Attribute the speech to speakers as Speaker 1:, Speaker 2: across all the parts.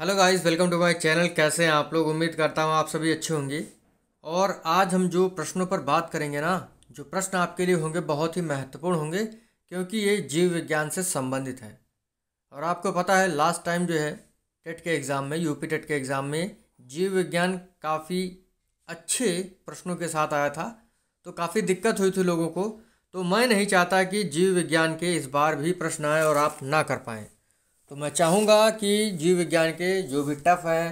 Speaker 1: hello guys welcome to my channel कैसे हैं आप लोग उम्मीद करता हूँ आप सभी अच्छे होंगे और आज हम जो प्रश्नों पर बात करेंगे ना जो प्रश्न आपके लिए होंगे बहुत ही महत्वपूर्ण होंगे क्योंकि ये जीव विज्ञान से संबंधित है और आपको पता है लास्ट टाइम जो है टेट के एग्ज़ाम में यूपी टेट के एग्ज़ाम में जीव विज्ञान काफ़ी अच्छे प्रश्नों के साथ आया था तो काफ़ी दिक्कत हुई थी लोगों को तो मैं नहीं चाहता कि जीव विज्ञान के इस बार भी प्रश्न आए और आप ना कर पाएँ तो मैं चाहूँगा कि जीव विज्ञान के जो भी टफ हैं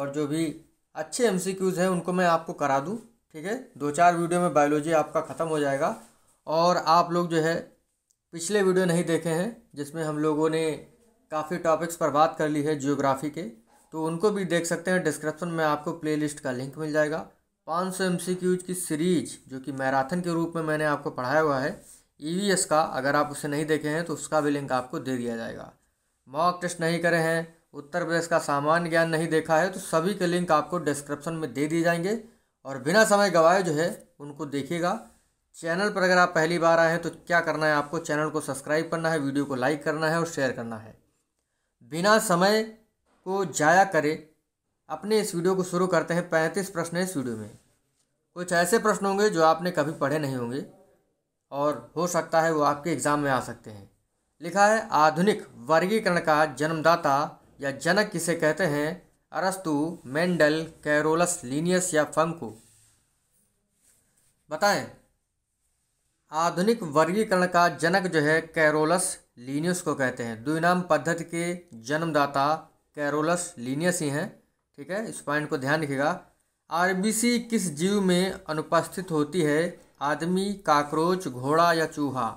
Speaker 1: और जो भी अच्छे एम हैं उनको मैं आपको करा दूँ ठीक है दो चार वीडियो में बायोलॉजी आपका ख़त्म हो जाएगा और आप लोग जो है पिछले वीडियो नहीं देखे हैं जिसमें हम लोगों ने काफ़ी टॉपिक्स पर बात कर ली है जियोग्राफी के तो उनको भी देख सकते हैं डिस्क्रिप्शन में आपको प्लेलिस्ट का लिंक मिल जाएगा 500 सौ एम की सीरीज जो कि मैराथन के रूप में मैंने आपको पढ़ाया हुआ है ई e का अगर आप उसे नहीं देखे हैं तो उसका भी लिंक आपको दे दिया जाएगा मॉक टेस्ट नहीं करे हैं उत्तर प्रदेश का सामान्य ज्ञान नहीं देखा है तो सभी के लिंक आपको डिस्क्रिप्शन में दे दिए जाएंगे और बिना समय गवाए जो है उनको देखिएगा चैनल पर अगर आप पहली बार आए हैं तो क्या करना है आपको चैनल को सब्सक्राइब करना है वीडियो को लाइक करना है और शेयर करना है बिना समय को जाया करे अपने इस वीडियो को शुरू करते हैं पैंतीस प्रश्न इस वीडियो में कुछ ऐसे प्रश्न होंगे जो आपने कभी पढ़े नहीं होंगे और हो सकता है वो आपके एग्ज़ाम में आ सकते हैं लिखा है आधुनिक वर्गीकरण का जन्मदाता या जनक किसे कहते हैं अरस्तु मेंडल कैरोलस लीनियस या फंकू बताएं आधुनिक वर्गीकरण का जनक जो है कैरोलस लीनियस को कहते हैं द्विनाम पद्धति के जन्मदाता कैरोलस लीनियस ही हैं ठीक है इस पॉइंट को ध्यान रखिएगा आरबीसी किस जीव में अनुपस्थित होती है आदमी काकरोच घोड़ा या चूहा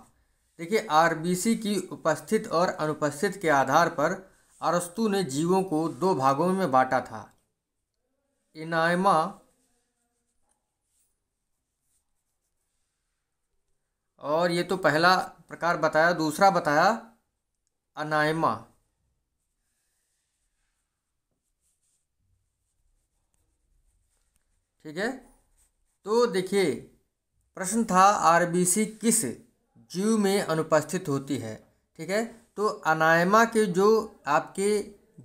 Speaker 1: देखिए आरबीसी की उपस्थित और अनुपस्थित के आधार पर अरस्तु ने जीवों को दो भागों में बांटा था इनायमा और ये तो पहला प्रकार बताया दूसरा बताया अनायमा ठीक है तो देखिए प्रश्न था आरबीसी किस जीव में अनुपस्थित होती है ठीक है तो अनायमा के जो आपके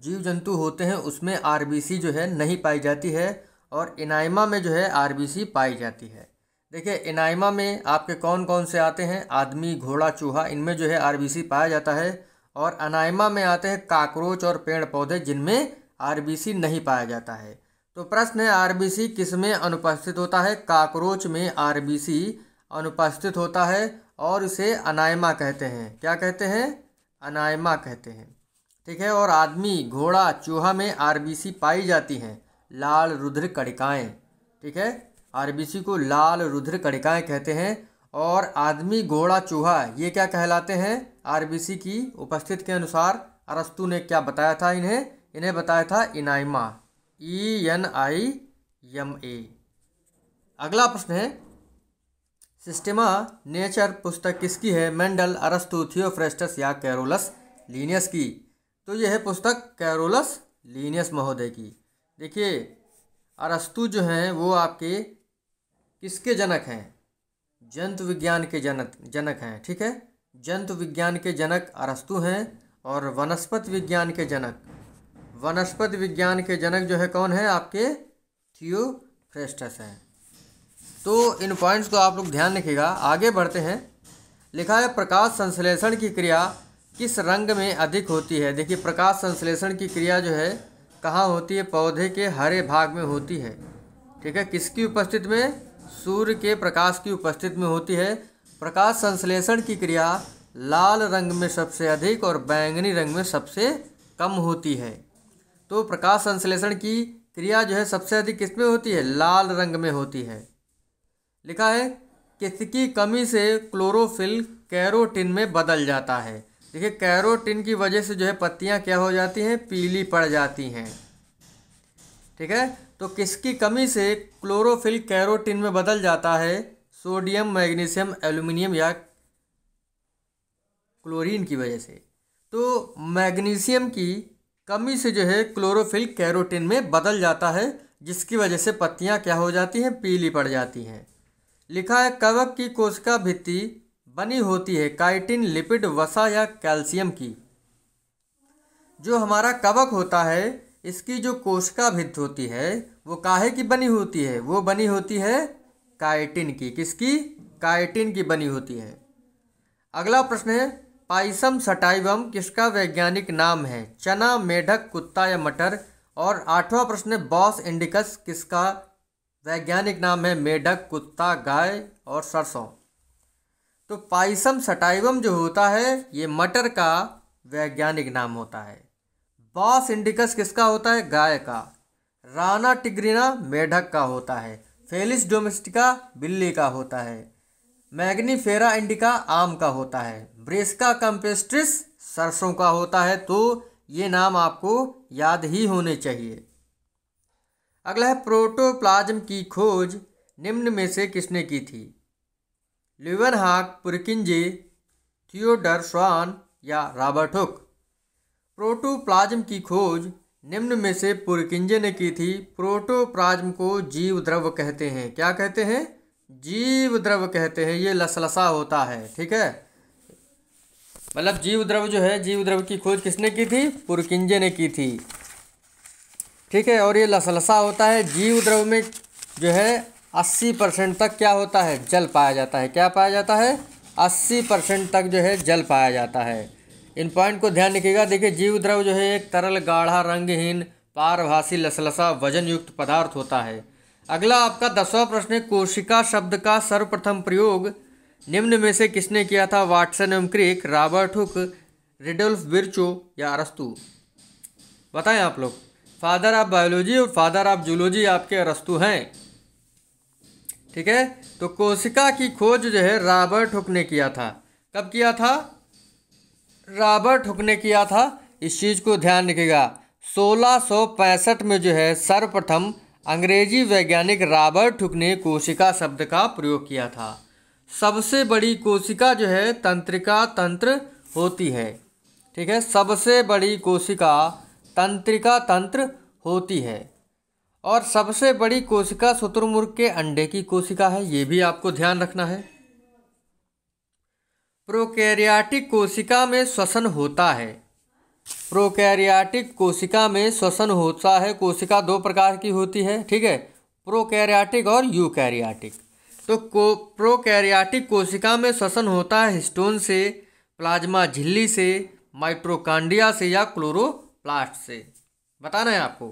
Speaker 1: जीव जंतु होते हैं उसमें आर जो है नहीं पाई जाती है और इनायमा में जो है आर पाई जाती है देखिए इनायमा में आपके कौन कौन से आते हैं आदमी घोड़ा चूहा इनमें जो है आर पाया जाता है और अनायमा में आते हैं काकरोच और पेड़ पौधे जिनमें आर नहीं पाया जाता है तो प्रश्न है आर किस में अनुपस्थित होता है काकरोच में आर अनुपस्थित होता है और उसे अनायमा कहते हैं क्या कहते हैं अनायमा कहते हैं ठीक है और आदमी घोड़ा चूहा में आरबीसी पाई जाती हैं लाल रुद्र कड़िकाएँ ठीक है आरबीसी को लाल रुद्र कड़िकाएँ कहते हैं और आदमी घोड़ा चूहा ये क्या कहलाते हैं आरबीसी की उपस्थित के अनुसार अरस्तु ने क्या बताया था इन्हें इन्हें बताया था इनाइमा E N I M A अगला प्रश्न है सिस्टेमा नेचर पुस्तक किसकी है मेंडल अरस्तु थियोफ्रेस्टस या कैरोलस लीनियस की तो यह है पुस्तक कैरोलस लीनियस महोदय की देखिए अरस्तु जो हैं वो आपके किसके जनक हैं जंतु विज्ञान के जनक जनक हैं ठीक है जंतु विज्ञान के जनक अरस्तु हैं और वनस्पति विज्ञान के जनक वनस्पति विज्ञान के जनक जो है कौन है आपके थियोफ्रेस्टस हैं तो इन पॉइंट्स को आप लोग ध्यान रखिएगा आगे बढ़ते हैं लिखा है प्रकाश संश्लेषण की क्रिया किस रंग में अधिक होती है देखिए प्रकाश संश्लेषण की क्रिया जो है कहाँ होती है पौधे के हरे भाग में होती है ठीक है किसकी उपस्थिति में सूर्य के प्रकाश की उपस्थिति में होती है प्रकाश संश्लेषण की क्रिया लाल रंग में सबसे अधिक और बैंगनी रंग में सबसे कम होती है तो प्रकाश संश्लेषण की क्रिया जो है सबसे अधिक किस में होती है लाल रंग में होती है लिखा है किसकी कमी से क्लोरोफिल कैरोटिन में बदल जाता है देखिए कैरोटिन की वजह से जो है पत्तियाँ क्या हो जाती हैं पीली पड़ जाती हैं ठीक है तो किसकी कमी से क्लोरोफिल कैरोटिन में बदल जाता है सोडियम मैग्नीशियम एल्यूमिनियम या क्लोरीन की वजह से तो मैग्नीशियम की कमी से जो है क्लोरोफिल कैरोटिन में बदल जाता है जिसकी वजह से पत्तियाँ क्या हो जाती हैं पीली पड़ जाती हैं लिखा है कवक की कोशिका भित्ति बनी होती है काइटिन लिपिड वसा या कैल्शियम की जो हमारा कवक होता है इसकी जो कोशिका भित्त होती है वो काहे की बनी होती है वो बनी होती है काइटिन की किसकी काइटिन की बनी होती है अगला प्रश्न है पाइसम सटाइवम किसका वैज्ञानिक नाम है चना मेढक कुत्ता या मटर और आठवां प्रश्न है बॉस इंडिकस किसका वैज्ञानिक नाम है मेढक कुत्ता गाय और सरसों तो पाइसम सटाइवम जो होता है ये मटर का वैज्ञानिक नाम होता है बॉस इंडिकस किसका होता है गाय का राना टिग्रिना मेढक का होता है फेलिस डोमेस्टिका बिल्ली का होता है मैग्नीफेरा इंडिका आम का होता है ब्रेस्का कम्पेस्ट्रिस सरसों का होता है तो ये नाम आपको याद ही होने चाहिए अगला है प्रोटोप्लाज्म की खोज निम्न में से किसने की थी लिवरहाक पुरकिंजे थियोडर श्वान या रॉबर्ट हुक प्रोटोप्लाज्म की खोज निम्न में से पुरकिंजे ने की थी प्रोटोप्लाज्म को जीव द्रव कहते हैं क्या कहते हैं जीव द्रव कहते हैं ये लसलसा होता है ठीक है मतलब जीव द्रव जो है जीव द्रव की खोज किसने की थी पुरकिंजे ने की थी ठीक है और ये लसलसा होता है जीव द्रव में जो है अस्सी परसेंट तक क्या होता है जल पाया जाता है क्या पाया जाता है अस्सी परसेंट तक जो है जल पाया जाता है इन पॉइंट को ध्यान रखिएगा देखिए जीव द्रव जो है एक तरल गाढ़ा रंगहीन पारभासी लसलसा वजन युक्त पदार्थ होता है अगला आपका दसवां प्रश्न है कोशिका शब्द का सर्वप्रथम प्रयोग निम्न में से किसने किया था Watson and Crick Robert Hooke Rudolf Virchow या अरस्तु बताएं आप लोग फादर ऑफ बायोलॉजी और फादर ऑफ जूलॉजी आपके अरस्तु हैं ठीक है तो कोशिका की खोज जो है रॉबर्ट हुक ने किया था कब किया था रॉबर्ट हुक ने किया था इस चीज़ को ध्यान रखिएगा 1665 में जो है सर्वप्रथम अंग्रेजी वैज्ञानिक रॉबर्ट हुक ने कोशिका शब्द का प्रयोग किया था सबसे बड़ी कोशिका जो है तंत्रिका तंत्र होती है ठीक है सबसे बड़ी कोशिका तंत्रिका तंत्र होती है और सबसे बड़ी कोशिका शत्रुमुर्ग के अंडे की कोशिका है ये भी आपको ध्यान रखना है प्रोकैरियाटिक कोशिका में श्वसन होता है प्रोकैरियाटिक कोशिका में श्वसन होता है कोशिका दो प्रकार की होती है ठीक है प्रोकैरियाटिक और यूकैरियाटिक तो को प्रोकैरियाटिक कोशिका में श्वसन होता है हिस्टोन से प्लाज्मा झिल्ली से माइट्रोकांडिया से या क्लोरो प्लास्ट से बताना है आपको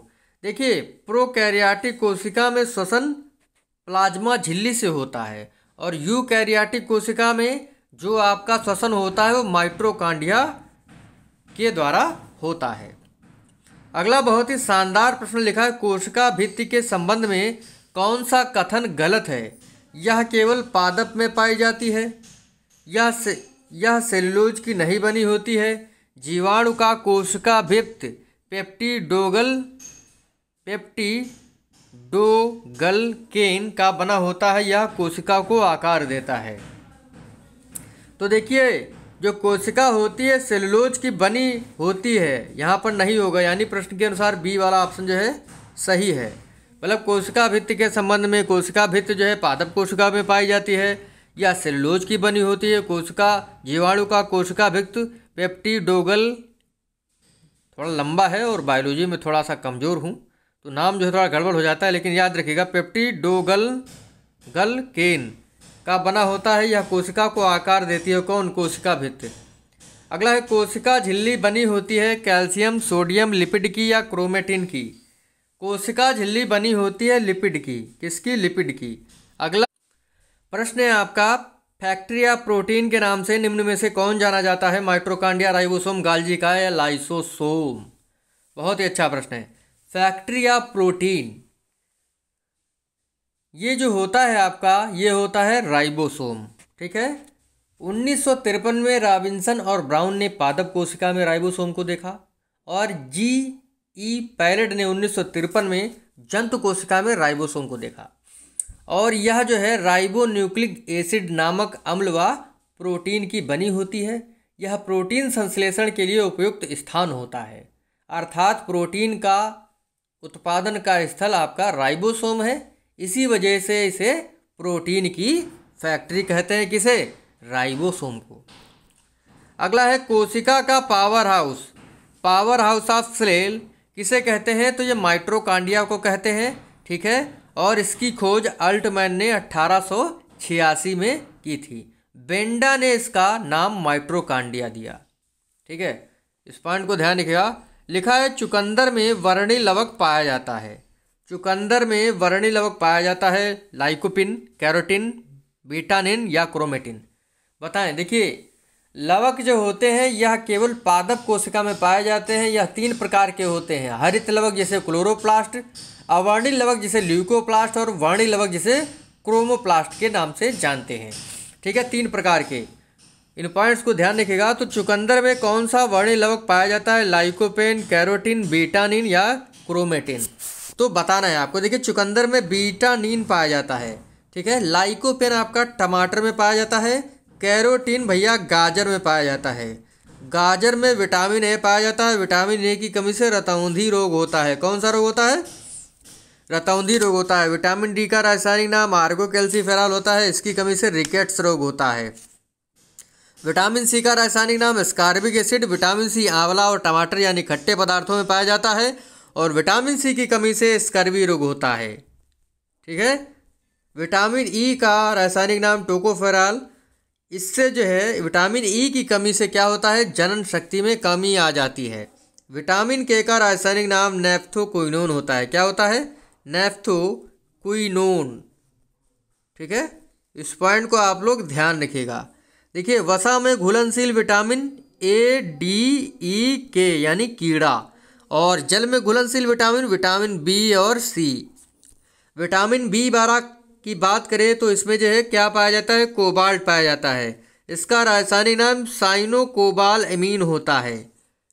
Speaker 1: देखिए प्रोकैरियाटिक कोशिका में श्वसन प्लाज्मा झिल्ली से होता है और यूकैरियाटिक कोशिका में जो आपका श्वसन होता है वो माइट्रोकांडिया के द्वारा होता है अगला बहुत ही शानदार प्रश्न लिखा है कोशिका भित्ति के संबंध में कौन सा कथन गलत है यह केवल पादप में पाई जाती है यह से यह सेलुलोज की नहीं बनी होती है जीवाणु का कोशिकाभिक्त पेप्टीडोगल पेप्टीडोगल केन का बना होता है यह कोशिका को आकार देता है तो देखिए जो कोशिका होती है सेलुलोज की बनी होती है यहाँ पर नहीं होगा यानी प्रश्न के अनुसार बी वाला ऑप्शन जो है सही है मतलब कोशिका भित्त के संबंध में कोशिका भित्त जो है पादप कोशिका में पाई जाती है या सेलुलोज की बनी होती है कोशिका जीवाणु का कोशिका भित्त पेप्टीडोगल थोड़ा लंबा है और बायोलॉजी में थोड़ा सा कमज़ोर हूँ तो नाम जो है थोड़ा गड़बड़ हो जाता है लेकिन याद रखिएगा पेप्टीडोगल गल केन का बना होता है यह कोशिका को आकार देती है कौन कोशिका भित्त अगला है कोशिका झिल्ली बनी होती है कैल्शियम सोडियम लिपिड की या क्रोमेटिन की कोशिका झिल्ली बनी होती है लिपिड की किसकी लिपिड की अगला प्रश्न है आपका फैक्ट्री प्रोटीन के नाम से निम्न में से कौन जाना जाता है माइट्रोकांडिया राइबोसोम गालजी का या लाइसोसोम बहुत ही अच्छा प्रश्न है फैक्ट्री प्रोटीन ये जो होता है आपका ये होता है राइबोसोम ठीक है उन्नीस में रॉबिन्सन और ब्राउन ने पादप कोशिका में राइबोसोम को देखा और जी ई पैरेड ने उन्नीस में जंतु कोशिका में राइबोसोम को देखा और यह जो है राइबोन्यूक्लिक एसिड नामक अम्ल व प्रोटीन की बनी होती है यह प्रोटीन संश्लेषण के लिए उपयुक्त स्थान होता है अर्थात प्रोटीन का उत्पादन का स्थल आपका राइबोसोम है इसी वजह से इसे प्रोटीन की फैक्ट्री कहते हैं किसे राइबोसोम को अगला है कोशिका का power house power house of cell किसे कहते हैं तो ये माइट्रोकांडिया को कहते हैं ठीक है और इसकी खोज अल्टमैन ने 1886 में की थी बेंडा ने इसका नाम माइक्रोकांडिया दिया ठीक है इस पॉइंट को ध्यान रखिएगा लिखा है चुकंदर में वर्णी लवक पाया जाता है चुकंदर में वर्णी लवक पाया जाता है लाइकोपिन कैरोटिन बीटानिन या क्रोमेटिन बताएं देखिए लवक जो होते हैं यह केवल पादप कोशिका में पाए जाते हैं यह तीन प्रकार के होते हैं हरित लवक जैसे क्लोरोप्लास्ट अवर्णी लवक जिसे ल्यूकोप्लास्ट और वर्णी लवक जिसे क्रोमोप्लास्ट के नाम से जानते हैं ठीक है तीन प्रकार के इन पॉइंट्स को ध्यान रखिएगा तो चुकंदर में कौन सा वर्णी लवक पाया जाता है लाइकोपेन कैरोटीन बीटानिन या क्रोमेटिन तो बताना है आपको देखिए चुकंदर में बीटानिन पाया जाता है ठीक है लाइकोपेन आपका टमाटर में पाया जाता है कैरोटीन भैया गाजर में पाया जाता है गाजर में विटामिन ए पाया जाता है विटामिन ए की कमी से रतौंधी रोग होता है कौन सा रोग होता है रतौंधी रोग होता है विटामिन डी का रासायनिक नाम आर्गो कैल्सीफेराल होता है इसकी कमी से रिकेट्स रोग होता है विटामिन सी का रासायनिक नाम स्कार्बिक एसिड विटामिन सी आंवला और टमाटर यानी खट्टे पदार्थों में पाया जाता है और विटामिन सी की कमी से स्कर्वी रोग होता है ठीक है विटामिन ई e का रासायनिक नाम टोकोफेराल इससे जो है विटामिन ई e की कमी से क्या होता है जनन शक्ति में कमी आ जाती है विटामिन के का रासायनिक नाम नेफ्थोकोइनोन होता है क्या होता है नेफ्थो क्विनोन ठीक है इस पॉइंट को आप लोग ध्यान रखिएगा देखिए वसा में घुलनशील विटामिन ए डी ई के यानी कीड़ा और जल में घुलनशील विटामिन विटामिन बी और सी विटामिन बी बारह की बात करें तो इसमें जो है क्या पाया जाता है कोबाल्ट पाया जाता है इसका रासायनिक नाम साइनो कोबाल एमीन होता है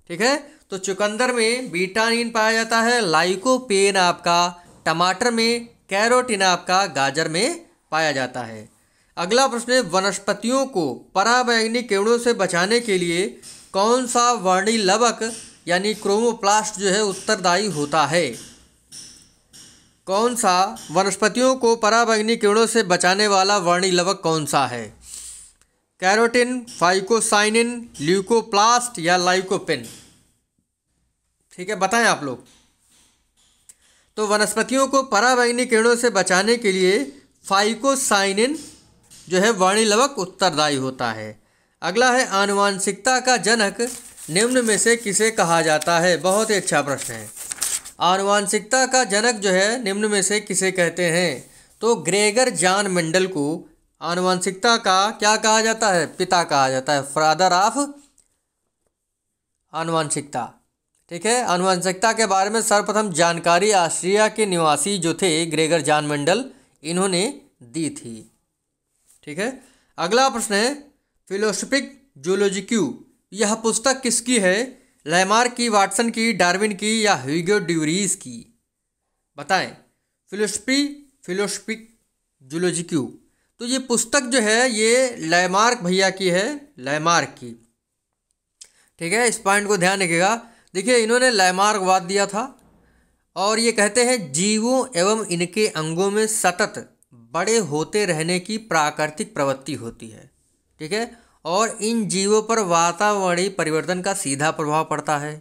Speaker 1: ठीक है तो चुकंदर में बीटानिन पाया जाता है लाइकोपेन आपका टमाटर में कैरोटिन आपका गाजर में पाया जाता है अगला प्रश्न है वनस्पतियों को पराबैंगनी किरणों से बचाने के लिए कौन सा वर्णी लवक यानी क्रोमोप्लास्ट जो है उत्तरदायी होता है कौन सा वनस्पतियों को पराबैंगनी किरणों से बचाने वाला वर्णी लवक कौन सा है कैरोटिन फाइकोसाइनिन ल्यूकोप्लास्ट या लाइकोपिन ठीक है बताएं आप लोग तो वनस्पतियों को परावैनी किरणों से बचाने के लिए फाइकोसाइनिन जो है वाणी लवक उत्तरदायी होता है अगला है आनुवांशिकता का जनक निम्न में से किसे कहा जाता है बहुत ही अच्छा प्रश्न है आनुवांशिकता का जनक जो है निम्न में से किसे कहते हैं तो ग्रेगर जॉन मंडल को आनुवांशिकता का क्या कहा जाता है पिता कहा जाता है फादर ऑफ आनुवांशिकता ठीक है अनुवंशिकता के बारे में सर्वप्रथम जानकारी ऑस्ट्रिया के निवासी जो थे ग्रेगर जान मंडल इन्होंने दी थी ठीक है अगला प्रश्न है फिलोसफिक क्यू यह पुस्तक किसकी है लैमार की वाटसन की डार्विन की या ह्यूगो ड्यूरीज की बताएं फिलोसफी फिलोसफिक क्यू तो ये पुस्तक जो है ये लैमार्क भैया की है लैमार्क की ठीक है इस पॉइंट को ध्यान रखिएगा देखिए इन्होंने वाद दिया था और ये कहते हैं जीवों एवं इनके अंगों में सतत बड़े होते रहने की प्राकृतिक प्रवृत्ति होती है ठीक है और इन जीवों पर वातावरणीय परिवर्तन का सीधा प्रभाव पड़ता है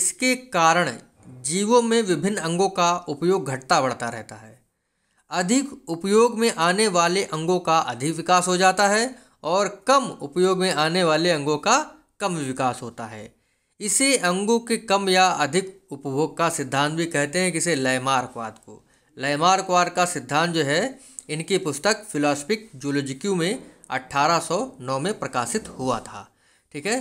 Speaker 1: इसके कारण जीवों में विभिन्न अंगों का उपयोग घटता बढ़ता रहता है अधिक उपयोग में आने वाले अंगों का अधिक विकास हो जाता है और कम उपयोग में आने वाले अंगों का कम विकास होता है इसे अंगों के कम या अधिक उपभोग का सिद्धांत भी कहते हैं किसे लयमार्कवाद को लयमार्कवाद का सिद्धांत जो है इनकी पुस्तक फिलोसफिक जूलोजिक्यू में 1809 में प्रकाशित हुआ था ठीक है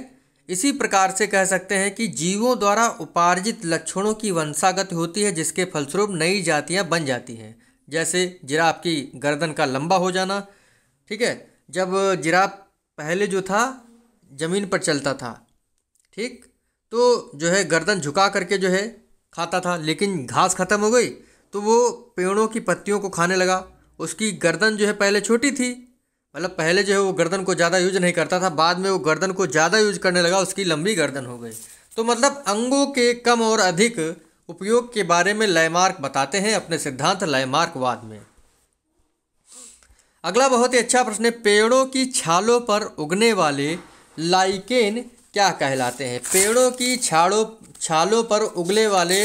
Speaker 1: इसी प्रकार से कह सकते हैं कि जीवों द्वारा उपार्जित लक्षणों की वंशागत होती है जिसके फलस्वरूप नई जातियां बन जाती हैं जैसे जिराफ की गर्दन का लंबा हो जाना ठीक है जब जिराफ पहले जो था ज़मीन पर चलता था ठीक तो जो है गर्दन झुका करके जो है खाता था लेकिन घास ख़त्म हो गई तो वो पेड़ों की पत्तियों को खाने लगा उसकी गर्दन जो है पहले छोटी थी मतलब पहले जो है वो गर्दन को ज़्यादा यूज नहीं करता था बाद में वो गर्दन को ज़्यादा यूज करने लगा उसकी लंबी गर्दन हो गई तो मतलब अंगों के कम और अधिक उपयोग के बारे में लयमार्क बताते हैं अपने सिद्धांत लयमार्कवाद में अगला बहुत ही अच्छा प्रश्न है पेड़ों की छालों पर उगने वाले लाइकेन क्या कहलाते हैं पेड़ों की छाड़ों छालों पर उगले वाले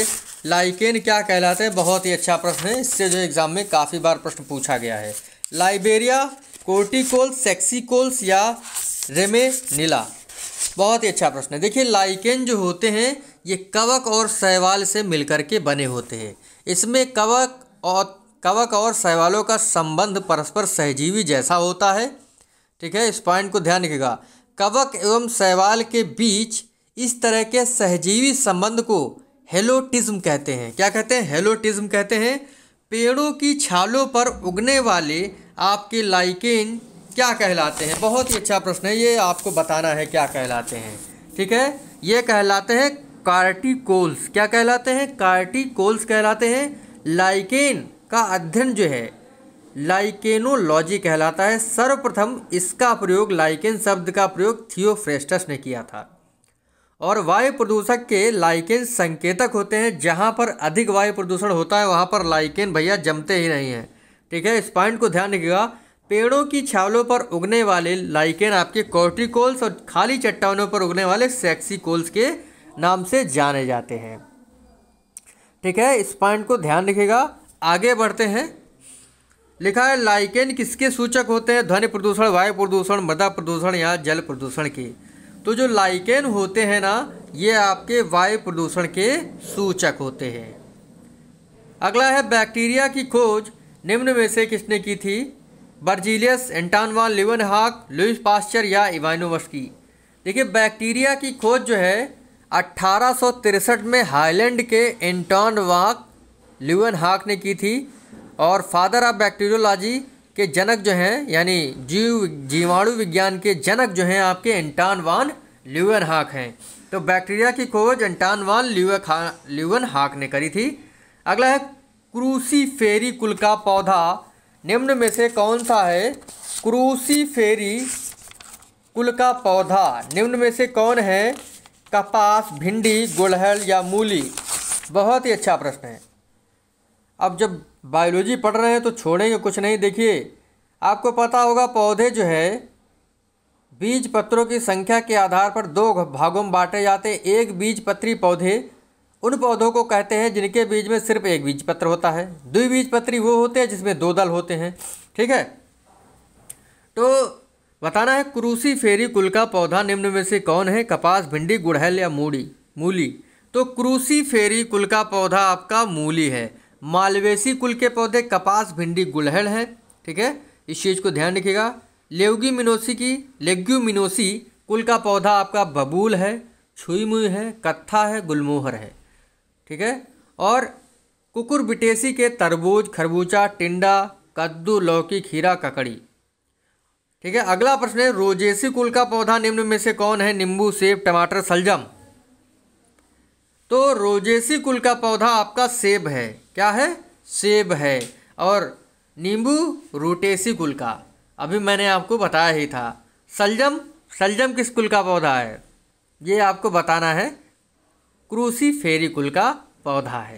Speaker 1: लाइकेन क्या कहलाते हैं बहुत ही अच्छा प्रश्न है इससे जो एग्ज़ाम में काफ़ी बार प्रश्न पूछा गया है लाइबेरिया कोर्टिकोल सेक्सिकोल्स या नीला बहुत ही अच्छा प्रश्न है देखिए लाइकेन जो होते हैं ये कवक और शैवाल से मिलकर के बने होते हैं इसमें कवक और कवक और शैवालों का संबंध परस्पर सहजीवी जैसा होता है ठीक है इस पॉइंट को ध्यान रखिएगा कवक एवं शैवाल के बीच इस तरह के सहजीवी संबंध को हेलोटिज्म कहते हैं क्या कहते हैं हेलोटिज्म कहते हैं पेड़ों की छालों पर उगने वाले आपके लाइकेन क्या कहलाते हैं बहुत ही अच्छा प्रश्न है ये आपको बताना है क्या कहलाते हैं ठीक है ये कहलाते हैं कार्टिकोल्स क्या कहलाते हैं कार्टिकोल्स कहलाते हैं लाइकेन का अध्ययन जो है लाइकेनोलॉजी कहलाता है सर्वप्रथम इसका प्रयोग लाइकेन शब्द का प्रयोग थियोफ्रेस्टस ने किया था और वायु प्रदूषक के लाइकेन संकेतक होते हैं जहाँ पर अधिक वायु प्रदूषण होता है वहाँ पर लाइकेन भैया जमते ही नहीं हैं ठीक है इस पॉइंट को ध्यान रखिएगा पेड़ों की छावलों पर उगने वाले लाइकेन आपके कॉर्टिकोल्स और खाली चट्टानों पर उगने वाले सेक्सी कोल्स के नाम से जाने जाते हैं ठीक है इस पॉइंट को ध्यान रखिएगा आगे बढ़ते हैं लिखा है लाइकेन किसके सूचक होते हैं ध्वनि प्रदूषण वायु प्रदूषण मृदा प्रदूषण या जल प्रदूषण के तो जो लाइकेन होते हैं ना ये आपके वायु प्रदूषण के सूचक होते हैं अगला है बैक्टीरिया की खोज निम्न में से किसने की थी Berzelius Anton van Leeuwenhoek Louis Pasteur या की देखिए बैक्टीरिया की खोज जो है अट्ठारह में हाईलैंड के एंटानवाक लिवन हाक ने की थी और फादर ऑफ बैक्टीरियोलॉजी के जनक जो हैं यानी जीव जीवाणु विज्ञान के जनक जो हैं आपके एंटान वान ल्यूवन हाक हैं तो बैक्टीरिया की खोज एंटान वान ल्यूक ल्यूवन हाक ने करी थी अगला है क्रूसीफेरी कुल का पौधा निम्न में से कौन सा है क्रूसीफेरी कुल का पौधा निम्न में से कौन है कपास भिंडी गुड़हल या मूली बहुत ही अच्छा प्रश्न है अब जब बायोलॉजी पढ़ रहे हैं तो छोड़ेंगे कुछ नहीं देखिए आपको पता होगा पौधे जो है बीज पत्रों की संख्या के आधार पर दो भागों में बांटे जाते हैं एक बीज पत्री पौधे उन पौधों को कहते हैं जिनके बीज में सिर्फ एक बीज पत्र होता है द्विबीज पत्री वो होते हैं जिसमें दो दल होते हैं ठीक है तो बताना है क्रूसी फेरी कुल का पौधा निम्न में से कौन है कपास भिंडी गुड़हल या मूड़ी मूली तो क्रूसी फेरी कुल का पौधा आपका मूली है मालवेसी कुल के पौधे कपास भिंडी गुलहड़ हैं ठीक है इस चीज़ को ध्यान रखिएगा लेवगी मिनोसी की लेग्यूमिनोसी कुल का पौधा आपका बबूल है मुई है कत्था है गुलमोहर है ठीक है और कुकुर बिटेसी के तरबूज खरबूजा टिंडा कद्दू लौकी खीरा ककड़ी ठीक है अगला प्रश्न है रोजेसी कुल का पौधा निम्न में से कौन है नींबू सेब टमाटर सलजम तो रोजेसी कुल का पौधा आपका सेब है क्या है सेब है और नींबू रूटेसी कुल का अभी मैंने आपको बताया ही था सलजम सलजम किस कुल का पौधा है ये आपको बताना है क्रूसी फेरी कुल का पौधा है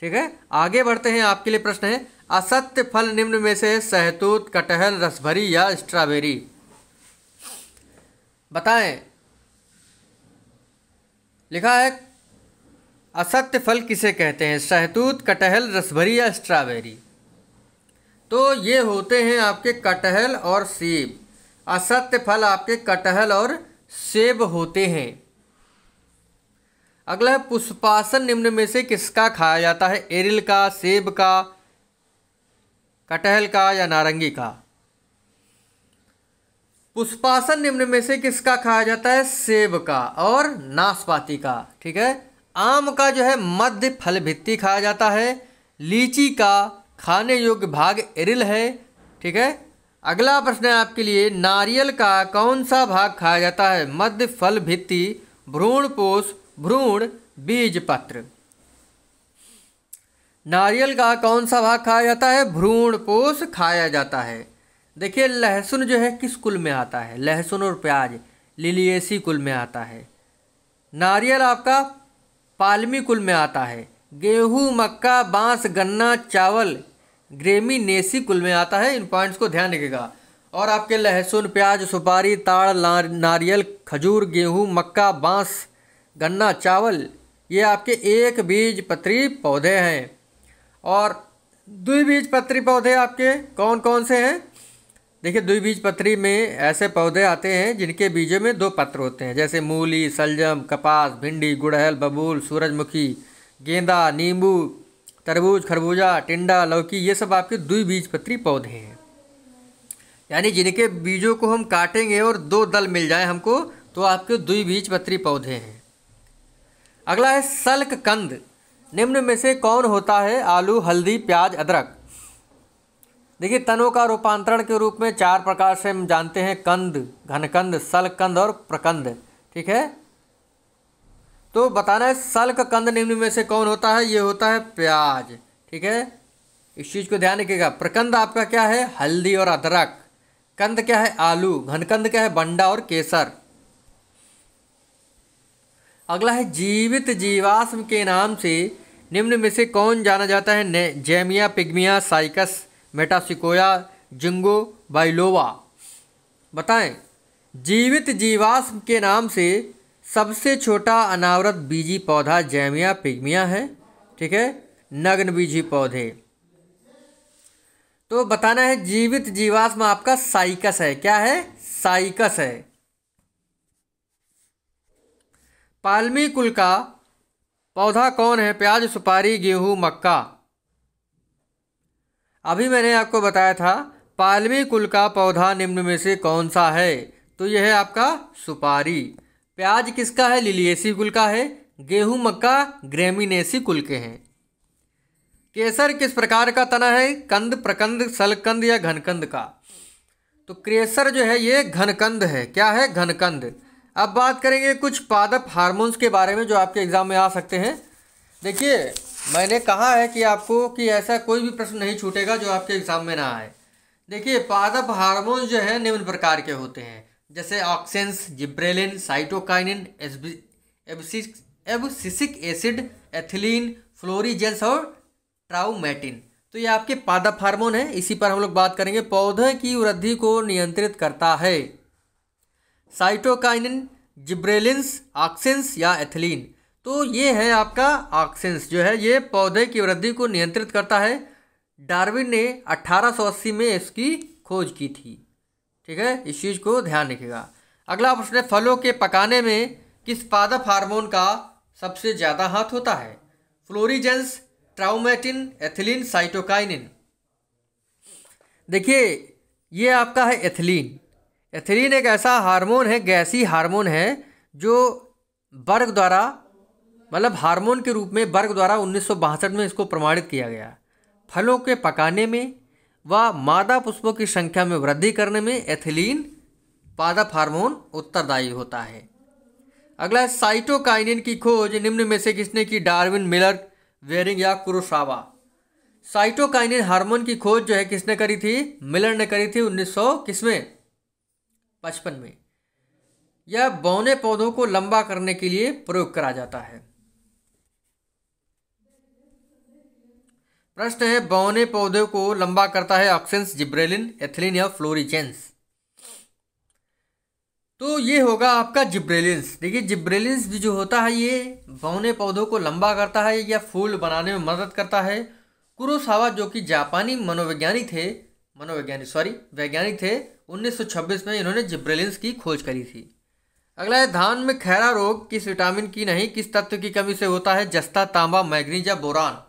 Speaker 1: ठीक है आगे बढ़ते हैं आपके लिए प्रश्न है असत्य फल निम्न में से सहतूत कटहल रसभरी या स्ट्रॉबेरी बताएं लिखा है असत्य फल किसे कहते हैं शहतूत कटहल रसभरी या स्ट्रॉबेरी तो ये होते हैं आपके कटहल और सेब असत्य फल आपके कटहल और सेब होते हैं अगला है पुष्पासन निम्न में से किसका खाया जाता है एरिल का सेब का कटहल का या नारंगी का पुष्पासन निम्न में से किसका खाया जाता है सेब का और नाशपाती का ठीक है आम का जो है मध्य फल भित्ती खाया जाता है लीची का खाने योग्य भाग एरिल है ठीक है अगला प्रश्न है आपके लिए नारियल का कौन सा भाग खाया जाता है मध्य फल भित्ती भ्रूण पोष भ्रूण बीज पत्र नारियल का कौन सा भाग खाया जाता है भ्रूण पोष खाया जाता है देखिए लहसुन जो है किस कुल में आता है लहसुन और प्याज लिलियसी कुल में आता है नारियल आपका पालमी कुल में आता है गेहूँ मक्का बांस गन्ना चावल ग्रेमी नेसी कुल में आता है इन पॉइंट्स को ध्यान रखेगा और आपके लहसुन प्याज सुपारी ताड़ नारियल खजूर गेहूँ मक्का बांस गन्ना चावल ये आपके एक बीज पत्री पौधे हैं और द्विबीज पत्री पौधे आपके कौन कौन से हैं देखिए द्विबीज पत्री में ऐसे पौधे आते हैं जिनके बीजों में दो पत्र होते हैं जैसे मूली सलजम कपास भिंडी गुड़हल बबूल सूरजमुखी गेंदा नींबू तरबूज खरबूजा टिंडा लौकी ये सब आपके द्विबीज पत्री पौधे हैं यानी जिनके बीजों को हम काटेंगे और दो दल मिल जाए हमको तो आपके द्विबीज पत्री पौधे हैं अगला है सल्क कंद निम्न में से कौन होता है आलू हल्दी प्याज अदरक देखिए तनों का रूपांतरण के रूप में चार प्रकार से हम जानते हैं कंद घनकंद सलकंद और प्रकंद ठीक है तो बताना है सल्क कंद निम्न में से कौन होता है ये होता है प्याज ठीक है इस चीज़ को ध्यान रखिएगा प्रकंद आपका क्या है हल्दी और अदरक कंद क्या है आलू घनकंद क्या है बंडा और केसर अगला है जीवित जीवाश्म के नाम से निम्न में से कौन जाना जाता है जैमिया पिग्मिया साइकस मेटासिकोया जिंगो बाइलोवा बताएं जीवित जीवाश्म के नाम से सबसे छोटा अनावृत बीजी पौधा जैमिया पिग्मिया है ठीक है नग्न बीजी पौधे तो बताना है जीवित जीवाश्म आपका साइकस है क्या है साइकस है पालमी कुल का पौधा कौन है प्याज सुपारी गेहूं मक्का अभी मैंने आपको बताया था पालवी कुल का पौधा निम्न में से कौन सा है तो यह है आपका सुपारी प्याज किसका है लिलियसी कुल का है गेहूं मक्का ग्रेमिनेसी कुल के हैं केसर किस प्रकार का तना है कंद प्रकंद सलकंद या घनकंद का तो क्रेसर जो है ये घनकंद है क्या है घनकंद अब बात करेंगे कुछ पादप हार्मोन्स के बारे में जो आपके एग्ज़ाम में आ सकते हैं देखिए मैंने कहा है कि आपको कि ऐसा कोई भी प्रश्न नहीं छूटेगा जो आपके एग्ज़ाम में ना आए देखिए पादप हार्मोन जो है निम्न प्रकार के होते हैं जैसे auxins gibberellin cytokinin abscisic acid ethylene florigens और ट्राउमेटिन तो ये आपके पादप हार्मोन है इसी पर हम लोग बात करेंगे पौधे की वृद्धि को नियंत्रित करता है साइटोकाइनिन जिब्रेलिन्स ऑक्सेंस या एथिलीन तो ये है आपका ऑक्सेंस जो है ये पौधे की वृद्धि को नियंत्रित करता है डार्विन ने 1880 में इसकी खोज की थी ठीक है इस चीज़ को ध्यान रखिएगा अगला प्रश्न है फलों के पकाने में किस पादप हार्मोन का सबसे ज़्यादा हाथ होता है फ्लोरिजेंस ट्राउमेटिन एथिलीन साइटोकाइनिन देखिए ये आपका है एथिलीन एथिलीन एक ऐसा हार्मोन है गैसी हार्मोन है जो बर्ग द्वारा मतलब हार्मोन के रूप में बर्ग द्वारा उन्नीस में इसको प्रमाणित किया गया फलों के पकाने में व मादा पुष्पों की संख्या में वृद्धि करने में एथिलीन पादप हार्मोन उत्तरदायी होता है अगला साइटोकाइनिन की खोज निम्न में से किसने की डार्विन मिलर वेरिंग या कुरुसावा साइटोकाइनिन हार्मोन की खोज जो है किसने करी थी मिलर ने करी थी उन्नीस सौ किसमें पचपन में यह बौने पौधों को लंबा करने के लिए प्रयोग करा जाता है प्रश्न है बौने पौधे को लंबा करता है ऑक्सेंस जिब्रेलिन एथिलीन या फ्लोरिजेंस तो ये होगा आपका जिब्रेलिन्स देखिए जिब्रेलिन्स भी जो होता है ये बौने पौधों को लंबा करता है या फूल बनाने में मदद करता है कुरुसावा जो कि जापानी मनोवैज्ञानिक थे मनोवैज्ञानिक सॉरी वैज्ञानिक थे 1926 में इन्होंने जिब्रेलिन्स की खोज करी थी अगला है धान में खैरा रोग किस विटामिन की नहीं किस तत्व की कमी से होता है जस्ता तांबा मैग्नीजा बोरान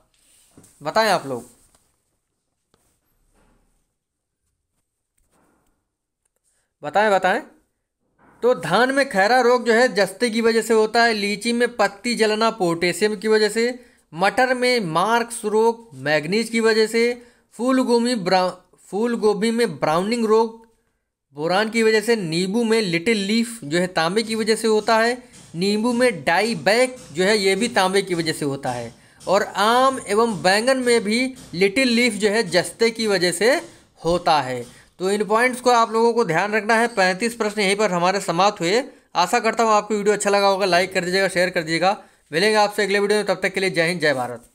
Speaker 1: बताएं आप लोग बताएं बताएं तो धान में खैरा रोग जो है जस्ते की वजह से होता है लीची में पत्ती जलना पोटेशियम की वजह से मटर में मार्क्स रोग मैग्नीज की वजह से फूल गोभी फूल गोभी में ब्राउनिंग रोग बोरान की वजह से नींबू में लिटिल लीफ जो है तांबे की वजह से होता है नींबू में डाई बैक जो है ये भी तांबे की वजह से होता है और आम एवं बैंगन में भी लिटिल लीफ जो है जस्ते की वजह से होता है तो इन पॉइंट्स को आप लोगों को ध्यान रखना है पैंतीस प्रश्न यहीं पर हमारे समाप्त हुए आशा करता हूँ आपको वीडियो अच्छा लगा होगा लाइक कर दीजिएगा शेयर कर दीजिएगा मिलेंगे आपसे अगले वीडियो में तब तक के लिए जय हिंद जय भारत